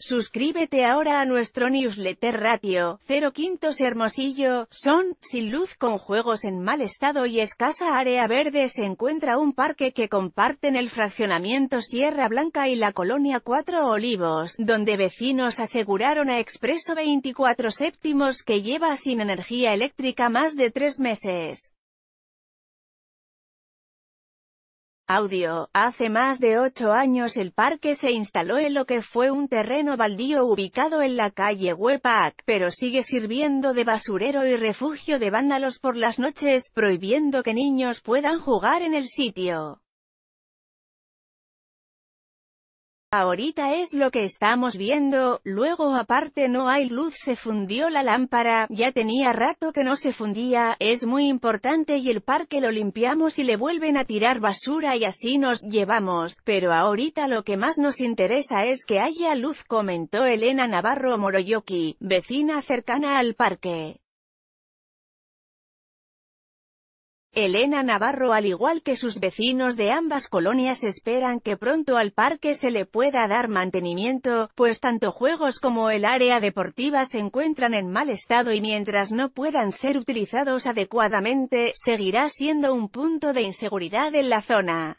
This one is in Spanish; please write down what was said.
Suscríbete ahora a nuestro newsletter ratio, 0 quintos Hermosillo, son, sin luz con juegos en mal estado y escasa área verde se encuentra un parque que comparten el fraccionamiento Sierra Blanca y la colonia Cuatro Olivos, donde vecinos aseguraron a Expreso 24 séptimos que lleva sin energía eléctrica más de tres meses. Audio. Hace más de ocho años el parque se instaló en lo que fue un terreno baldío ubicado en la calle Huepac, pero sigue sirviendo de basurero y refugio de vándalos por las noches, prohibiendo que niños puedan jugar en el sitio. Ahorita es lo que estamos viendo, luego aparte no hay luz se fundió la lámpara, ya tenía rato que no se fundía, es muy importante y el parque lo limpiamos y le vuelven a tirar basura y así nos llevamos, pero ahorita lo que más nos interesa es que haya luz comentó Elena Navarro Moroyoki, vecina cercana al parque. Elena Navarro al igual que sus vecinos de ambas colonias esperan que pronto al parque se le pueda dar mantenimiento, pues tanto juegos como el área deportiva se encuentran en mal estado y mientras no puedan ser utilizados adecuadamente, seguirá siendo un punto de inseguridad en la zona.